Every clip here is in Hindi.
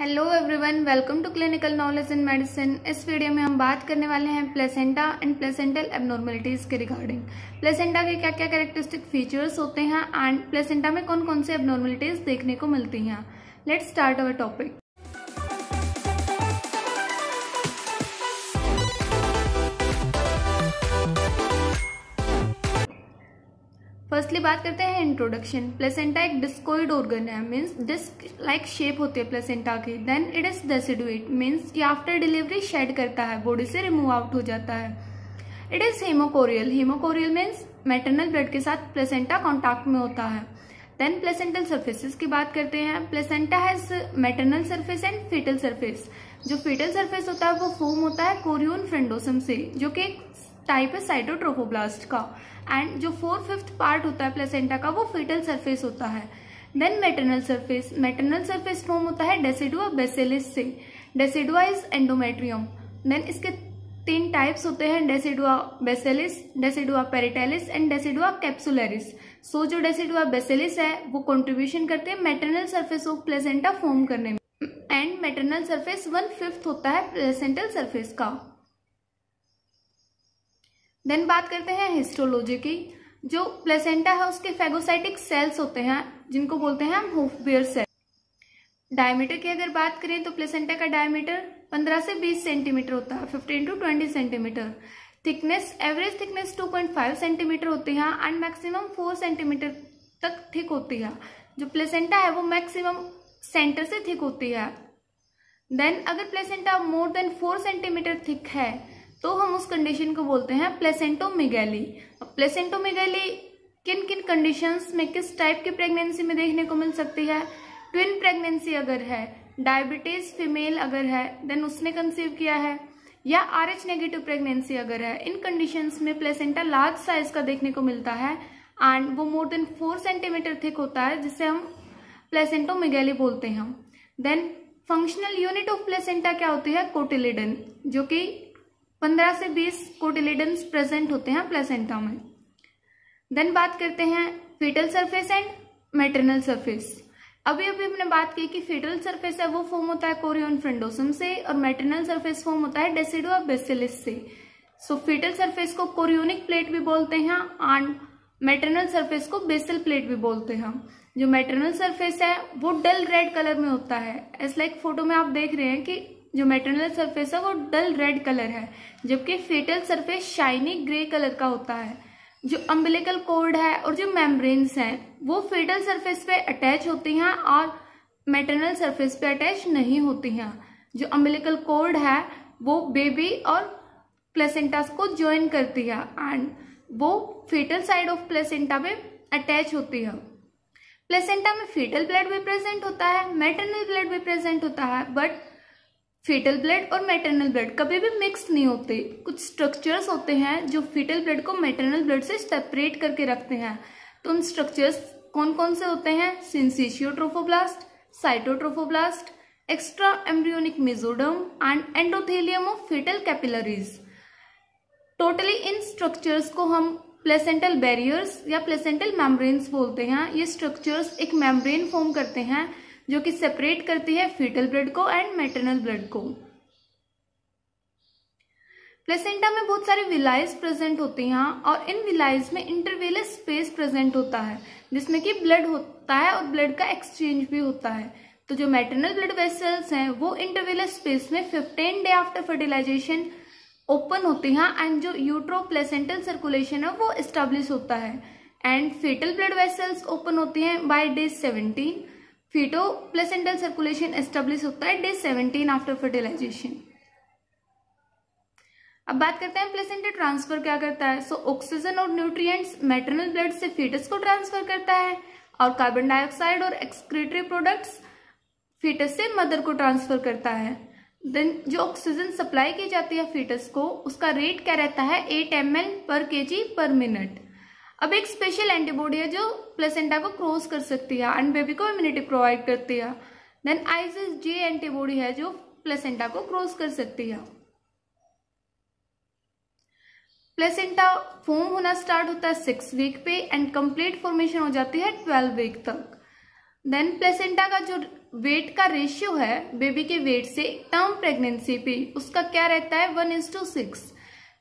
hello everyone welcome to clinical knowledge in medicine इस वीडियो में हम बात करने वाले हैं प्लेसेंटा एंड प्लेसेंटल एबनॉर्मेलिटीज़ के रिगार्डिंग प्लेसेंटा के क्या क्या कैरेक्टरिस्टिक फीचर्स होते हैं एंड प्लेसेंटा में कौन कौन से एबनॉर्मलिटीज़ देखने को मिलती हैं let's start our topic firstly बात करते हैं इंट्रोडक्शन प्लेसेंटा एक डिस्कोइड ऑर्गन है मीन्स डिस्क लाइक शेप होती है प्लेसेंटा की then it is deciduate means ये आफ्टर डिलीवरी शेड करता है बॉडी से रिमूव आउट हो जाता है it is hemochorial hemochorial means maternal blood के साथ प्लेसेंटा कॉन्टैक्ट में होता है देन प्लेसेंटल सर्फेसिस की बात करते हैं placenta has maternal surface and fetal surface जो फीटल सर्फेस होता है वो फोम होता है कोरियोन फ्रेंडोसम से जो कि एक टाइप है साइटोट्रोफोब्लास्ट का एंड जो फोर फिफ्थ पार्ट होता है प्लेसेंटा का वो फीटल सरफेस होता है then maternal surface maternal surface form होता है डेसिडुआ बेसेलिस से डेसिडुआ इज एंडोमेट्रियम देन इसके तीन टाइप्स होते हैं decidua basalis decidua parietalis and decidua capsularis so जो डेसिडुआ बेसेलिस है वो कॉन्ट्रीब्यूशन करते हैं maternal surface of placenta form करने में and maternal surface one fifth होता है प्लेसेंटल सर्फेस का देन बात करते हैं हिस्टोलॉजी की जो प्लेसेंटा है उसके फेगोसाइटिक सेल्स होते हैं जिनको बोलते हैं हम होफबियर सेल डायमीटर की अगर बात करें तो प्लेसेंटा का डायमीटर 15 से 20 सेंटीमीटर होता है 15 to 20 centimetre thickness average thickness 2.5 centimetre होती है एंड मैक्सिमम 4 सेंटीमीटर तक थिक होती है जो प्लेसेंटा है वो मैक्सिमम सेंटर से थिक होती है देन अगर placenta more than four centimetre thick है तो हम उस कंडीशन को बोलते हैं प्लेसेंटोमेगेली अब प्लेसेंटोमेगेली किन किन कंडीशंस में किस टाइप की प्रेगनेंसी में देखने को मिल सकती है ट्विन प्रेगनेंसी अगर है डायबिटीज फीमेल अगर है देन उसने कंसीव किया है या आर एच नेगेटिव प्रेगनेंसी अगर है इन कंडीशंस में प्लेसेंटा लार्ज साइज का देखने को मिलता है एंड वो more than four centimetre thick होता है जिसे हम प्लेसेंटोमेगेली बोलते हैं then functional unit of placenta क्या होती है कोटिलिडन जो कि पंद्रह से बीस कोटिलेडन्स प्रेजेंट होते हैं प्लेसेंटा में देन बात करते हैं fetal surface and maternal surface अभी अभी हमने बात की कि फेटल सरफेस है वो फॉर्म होता है कोरियोन फ्रेंडोसम से और मेटरनल सरफेस फॉर्म होता है डेसिडो बेसिलिस से सो so, फेटल सरफेस को कोरियोनिक प्लेट भी बोलते हैं एंड मेटरनल सरफेस को बेसल प्लेट भी बोलते हैं जो मेटरनल सरफेस है वो डल रेड कलर में होता है एस लाइक फोटो में आप देख रहे हैं कि जो मेटरनल सरफेस है वो डल रेड कलर है जबकि fetal surface shiny grey colour का होता है जो अम्बिलिकल कोड है और जो मेम्ब्रेन्स हैं वो फेटल सरफेस पे अटैच होती हैं और मेटरनल सरफेस पे अटैच नहीं होती हैं जो अम्बिलिकल कोड है वो बेबी और प्लेसेंटास को ज्वाइन करती है एंड वो फेटल साइड ऑफ प्लेसेंटा पे अटैच होती है प्लेसेंटा में फेटल ब्लड भी प्रेजेंट होता है मेटरनल ब्लड भी प्रेजेंट होता है बट फेटल ब्लड और मैटरनल ब्लड कभी भी मिक्स नहीं होते कुछ स्ट्रक्चर्स होते हैं जो फीटल ब्लड को मैटरनल ब्लड से सेपरेट करके रखते हैं तो उन स्ट्रक्चर्स कौन कौन से होते हैं syncytiotrophoblast cytotrophoblast extra embryonic mesoderm and endothelium of fetal capillaries totally इन स्ट्रक्चर्स को हम प्लेसेंटल बैरियर्स या प्लेसेंटल मेम्ब्रेन्स बोलते हैं ये स्ट्रक्चर्स एक मेम्ब्रेन फॉर्म करते हैं जो कि सेपरेट करती है फीटल ब्लड को एंड मेटरनल ब्लड को प्लेसेंटा में बहुत सारे विलाइज प्रेजेंट होते हैं और इन विलाइज में इंटरवेलस स्पेस प्रेजेंट होता है जिसमें कि ब्लड होता है और ब्लड का एक्सचेंज भी होता है तो जो मैटरनल ब्लड वेसल्स हैं वो इंटरवेलस स्पेस में fifteen day after fertilisation open होते हैं एंड जो यूट्रो प्लेसेंटल सर्कुलेशन है वो इस्टेब्लिश होता है and fetal blood vessels open होते हैं by day seventeen feto placental circulation establish होता है डे सेवनटीन आफ्टर फर्टिलाइजेशन अब बात करते हैं प्लेसेंटा ट्रांसफर क्या करता है सो so, ऑक्सीजन और न्यूट्रिएंट्स मैटरनल ब्लड से फीटस को ट्रांसफर करता है और कार्बन डाइऑक्साइड और एक्सक्रीटरी प्रोडक्ट्स फीटस से मदर को ट्रांसफर करता है देन जो ऑक्सीजन सप्लाई की जाती है फीटस को उसका रेट क्या रहता है एट एम पर के पर मिनट अब एक स्पेशल एंटीबॉडी है जो प्लेसेंटा को क्रॉस कर सकती है एंड बेबी को इम्यूनिटी प्रोवाइड करती है देन आईसीएस जे एंटीबॉडी है जो प्लेसेंटा को क्रॉस कर सकती है प्लेसेंटा फॉर्म होना स्टार्ट होता है सिक्स वीक पे एंड कंप्लीट फॉर्मेशन हो जाती है ट्वेल्व वीक तक देन प्लेसेंटा का जो वेट का रेशियो है बेबी के वेट से टर्म प्रेगनेंसी पे उसका क्या रहता है one is to six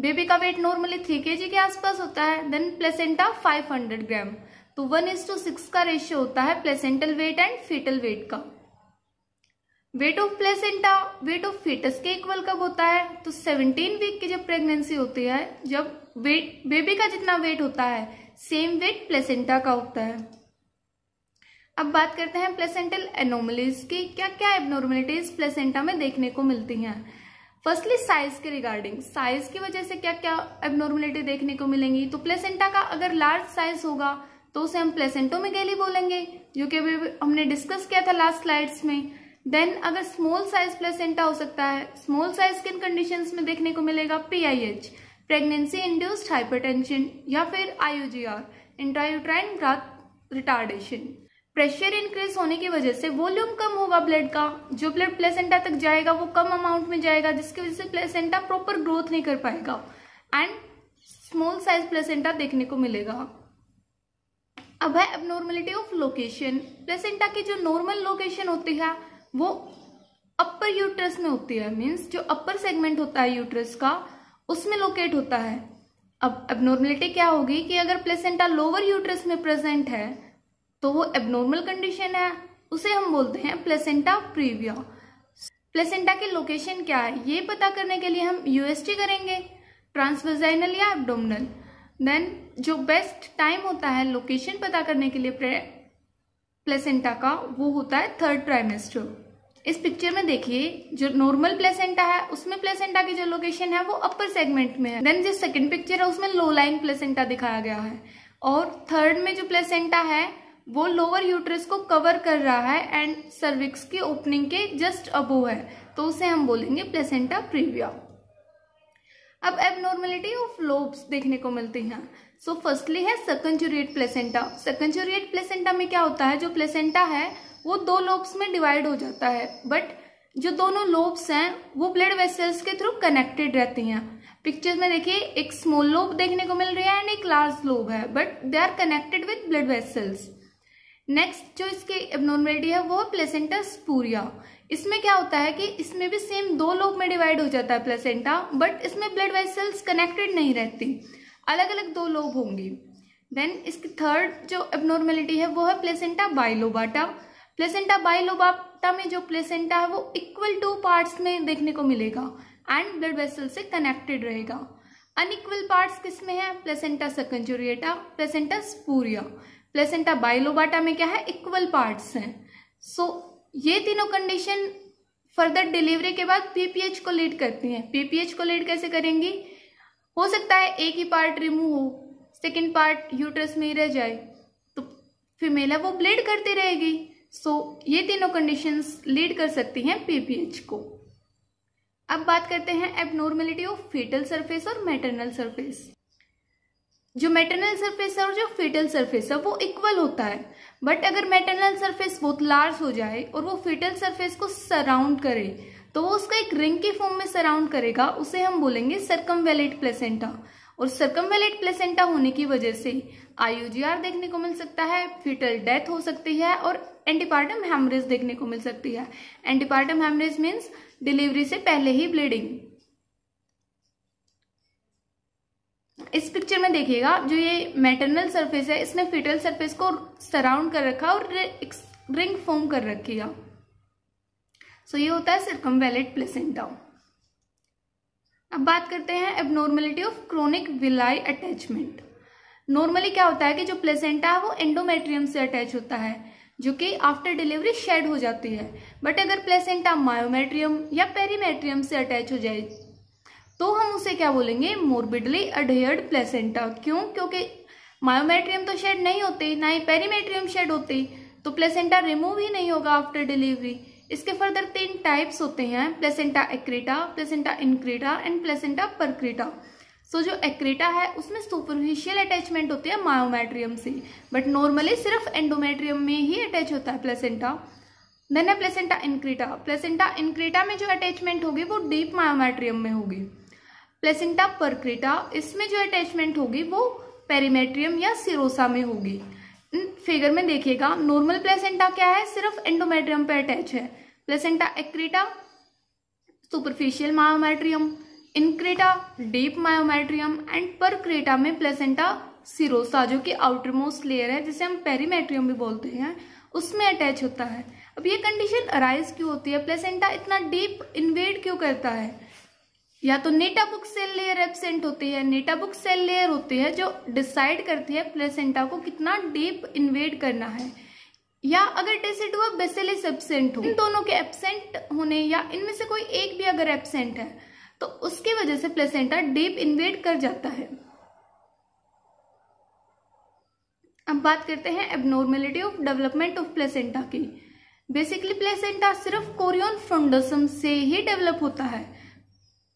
baby का वेट नॉर्मली थ्री के के आसपास होता है देन प्लेसेंटा 500 ग्राम तो वन इज टू सिक्स का रेशियो होता है placental weight and fetal weight का weight of placenta weight of fetus के इक्वल कब होता है तो 17 वीक की जब प्रेगनेंसी होती है जब वेट बेबी का जितना वेट होता है सेम वेट प्लेसेंटा का होता है अब बात करते हैं प्लेसेंटल एनोमलीज की क्या क्या एबनॉर्मलिटीज प्लेसेंटा में देखने को मिलती हैं फर्स्टली साइज के रिगार्डिंग साइज की वजह से क्या क्या एबनॉर्मलिटी देखने को मिलेंगी तो प्लेसेंटा का अगर लार्ज साइज होगा तो उसे हम गैली बोलेंगे जो कि अभी हमने डिस्कस किया था लास्ट स्लाइड्स में देन अगर स्मॉल साइज प्लेसेंटा हो सकता है स्मॉल साइज किन कंडीशंस में देखने को मिलेगा पीआईएच प्रेगनेंसी इंड्यूस्ड हाइपरटेंशन या फिर IUGR intrauterine growth retardation pressure increase होने की वजह से वॉल्यूम कम होगा ब्लड का जो ब्लड प्लेसेंटा तक जाएगा वो कम अमाउंट में जाएगा जिसकी वजह से प्लेसेंटा प्रॉपर ग्रोथ नहीं कर पाएगा एंड स्मॉल साइज प्लेसेंटा देखने को मिलेगा अब है एबनॉर्मेलिटी ऑफ लोकेशन प्लेसेंटा की जो नॉर्मल लोकेशन होती है वो अपर यूट्रस में होती है मीन्स जो अपर सेगमेंट होता है यूट्रस का उसमें लोकेट होता है अब एबनॉर्मेलिटी क्या होगी कि अगर प्लेसेंटा लोअर यूट्रस में प्रेजेंट है तो वो एबनॉर्मल कंडीशन है उसे हम बोलते हैं प्लेसेंटा प्रीविया प्लेसेंटा की लोकेशन क्या है ये पता करने के लिए हम यूएसटी करेंगे ट्रांसवेजाइनल या एबडोमिनल देन जो बेस्ट टाइम होता है लोकेशन पता करने के लिए प्लेसेंटा का वो होता है थर्ड ट्राइमेस्टर इस पिक्चर में देखिए जो नॉर्मल प्लेसेंटा है उसमें प्लेसेंटा की जो लोकेशन है वो अपर सेगमेंट में है देन जो सेकंड पिक्चर है उसमें लो लाइन प्लेसेंटा दिखाया गया है और थर्ड में जो प्लेसेंटा है वो लोअर यूट्रस को कवर कर रहा है एंड सर्विक्स की ओपनिंग के जस्ट अबो है तो उसे हम बोलेंगे प्लेसेंटा प्रीविया अब एबनॉर्मेलिटी ऑफ लोब्स देखने को मिलती हैं सो so, फर्स्टली है सेकंचुरिएट प्लेसेंटा सेकंचुरिएट प्लेसेंटा में क्या होता है जो प्लेसेंटा है वो दो लोब्स में डिवाइड हो जाता है बट जो दोनों लोब्स हैं वो ब्लड वेसल्स के थ्रू कनेक्टेड रहती हैं पिक्चर में देखिए एक स्मॉल लोब देखने को मिल रहा है एंड एक लार्ज लोब है but they are connected with blood vessels next जो इसकी एबनॉर्मेलिटी है वो प्लेसेंटा स्पूरिया इसमें क्या होता है कि इसमें भी सेम दो लोब में डिवाइड हो जाता है प्लेसेंटा बट इसमें ब्लड वेसल्स कनेक्टेड नहीं रहती अलग अलग दो लोब होंगी देन इसकी थर्ड जो एबनॉर्मेलिटी है वो है प्लेसेंटा बाइलोबाटा प्लेसेंटा बाइलोबाटा में जो प्लेसेंटा है वो इक्वल टू पार्ट्स में देखने को मिलेगा एंड ब्लड वेसल से कनेक्टेड रहेगा अनइक्वल पार्ट्स किस में है placenta succenturiata placenta spuria placenta bilobata में क्या है इक्वल पार्ट्स हैं सो so, ये तीनों कंडीशन फर्दर डिलीवरी के बाद पीपीएच को लीड करती हैं पीपीएच को लीड कैसे करेंगी हो सकता है एक ही पार्ट रिमूव हो सेकेंड पार्ट यूट्रस में ही रह जाए तो फीमेल है वो ब्लीड करती रहेगी सो so, ये तीनों कंडीशंस लीड कर सकती हैं पीपीएच को अब बात करते हैं एबनॉर्मेलिटी ऑफ फेटल सरफेस और मैटरनल सरफेस जो मेटरनल सरफेस है और जो फेटल सरफेस है वो इक्वल होता है बट अगर मेटरनल सरफेस बहुत लार्ज हो जाए और वो फेटल सरफेस को सराउंड करे तो वो उसका एक रिंग के फॉर्म में सराउंड करेगा उसे हम बोलेंगे वेलेट प्लेसेंटा और वेलेट प्लेसेंटा होने की वजह से आईयूजीआर देखने को मिल सकता है फीटल डेथ हो सकती है और एंटीपार्टम हेमरेज देखने को मिल सकती है एंटीपार्टम हेमरेज मीन्स डिलीवरी से पहले ही ब्लीडिंग इस पिक्चर में देखिएगा जो ये मेटरनल सरफेस है इसने फिटल सरफेस को सराउंड कर रखा और रिंग फॉर्म कर रखी है सो so, ये होता है सिरकम वैलेट प्लेसेंटा अब बात करते हैं abnormality of chorionic villi attachment normally क्या होता है कि जो प्लेसेंटा है वो एंडोमेट्रियम से अटैच होता है जो कि आफ्टर डिलीवरी शेड हो जाती है बट अगर प्लेसेंटा मायोमेट्रियम या पेरीमेट्रियम से अटैच हो जाए तो हम उसे क्या बोलेंगे मोरबिडली अडेयर्ड प्लेसेंटा क्यों क्योंकि मायोमेट्रियम तो शेड नहीं होते ना ही पेरीमेट्रियम शेड होते तो प्लेसेंटा रिमूव ही नहीं होगा आफ्टर डिलीवरी इसके फर्दर तीन टाइप्स होते हैं placenta accreta placenta increta and placenta percreta so so, जो एक्रेटा है उसमें सुपरफिशियल अटैचमेंट होती है मायोमेट्रियम से बट नॉर्मली सिर्फ एंडोमेट्रियम में ही अटैच होता है प्लेसेंटा देन है प्लेसेंटा इनक्रेटा प्लेसेंटा इनक्रेटा में जो अटैचमेंट होगी वो डीप मायोमेट्रियम में होगी प्लेसेंटा परक्रिटा इसमें जो अटैचमेंट होगी वो पेरीमेट्रियम या सिरोसा में होगी फिगर में देखिएगा नॉर्मल प्लेसेंटा क्या है सिर्फ एंडोमेट्रियम पे अटैच है placenta accreta superficial myometrium increta deep myometrium and percreta में प्लेसेंटा सिरोसा जो कि आउटरमोस्ट लेयर है जिसे हम पेरीमेट्रियम भी बोलते हैं उसमें अटैच होता है अब ये कंडीशन अराइज क्यों होती है प्लेसेंटा इतना डीप इन्वेड क्यों करता है या तो नेटा बुक सेल लेयर एबसेंट होते हैं नेटा बुक सेल लेयर होते हैं जो डिसाइड करते हैं प्लेसेंटा को कितना डीप इन्वेड करना है या अगर हुआ बेसेलिस एबसेंट हो इन दोनों के एबसेंट होने या इनमें से कोई एक भी अगर एबसेंट है तो उसकी वजह से प्लेसेंटा डीप इन्वेड कर जाता है अब बात करते हैं abnormality of development of placenta की बेसिकली प्लेसेंटा सिर्फ कोरियन फ्रोंडसम से ही डेवलप होता है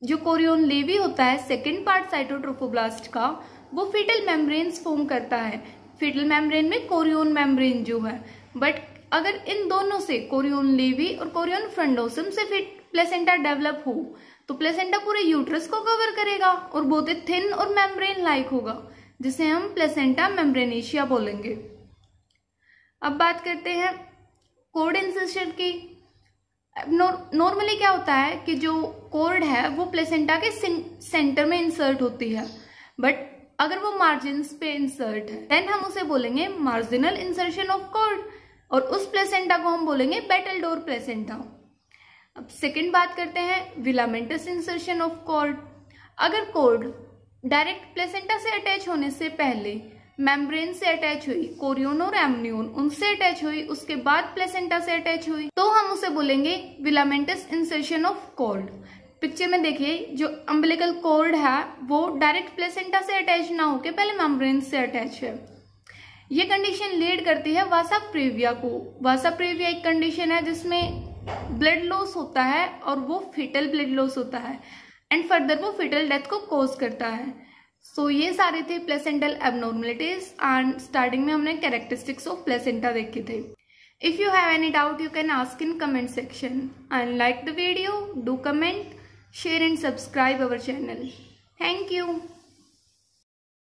जो कोरियोन लेवी होता है सेकेंड पार्ट साइटोट्रोफोब्लास्ट का वो फिटल मेम्ब्रेन फॉर्म करता है फिटल मेम्ब्रेन में कोरियोन मेम्ब्रेन जो है बट अगर इन दोनों से कोरियोन लेवी और कोरियोन फ्रंडोसम से फिट प्लेसेंटा डेवलप हो तो प्लेसेंटा पूरे यूट्रस को कवर करेगा और बहुत ही थिन और मेम्ब्रेन लाइक होगा जिसे हम प्लेसेंटा मेम्ब्रेनेशिया बोलेंगे अब बात करते हैं कोड इंसेशन की नॉर्मली क्या होता है कि जो कोर्ड है वो प्लेसेंटा के सेंटर में इंसर्ट होती है बट अगर वो मार्जिन पे इंसर्ट है देन हम उसे बोलेंगे मार्जिनल इंसर्शन ऑफ कोर्ड और उस प्लेसेंटा को हम बोलेंगे बेटल डोर प्लेसेंटा अब सेकेंड बात करते हैं विलामेंटस इंसर्शन ऑफ कोर्ड अगर कोर्ड डायरेक्ट प्लेसेंटा से अटैच होने से पहले मेम्ब्रेन से अटैच हुई कोरियोन और एमन्यून उनसे अटैच हुई उसके बाद प्लेसेंटा से अटैच हुई तो हम उसे बोलेंगे velamentous insertion of cord picture में देखिए जो अम्बिलिकल कोल्ड है वो डायरेक्ट प्लेसेंटा से अटैच ना होके पहले मेम्ब्रेन से अटैच है ये कंडीशन लीड करती है वासा प्रेविया को वासा प्रेविया एक कंडीशन है जिसमें ब्लड लॉस होता है और वो फिटल ब्लड लॉस होता है एंड फर्दर वो फिटल डेथ को कॉज करता है सो so, ये सारे थे प्लेसेंटल एबनॉर्मलिटीज एंड स्टार्टिंग में हमने कैरेक्टरिस्टिक्स ऑफ प्लेसेंटा देखे थे if you have any doubt you can ask in comment section and like the video do comment share and subscribe our channel thank you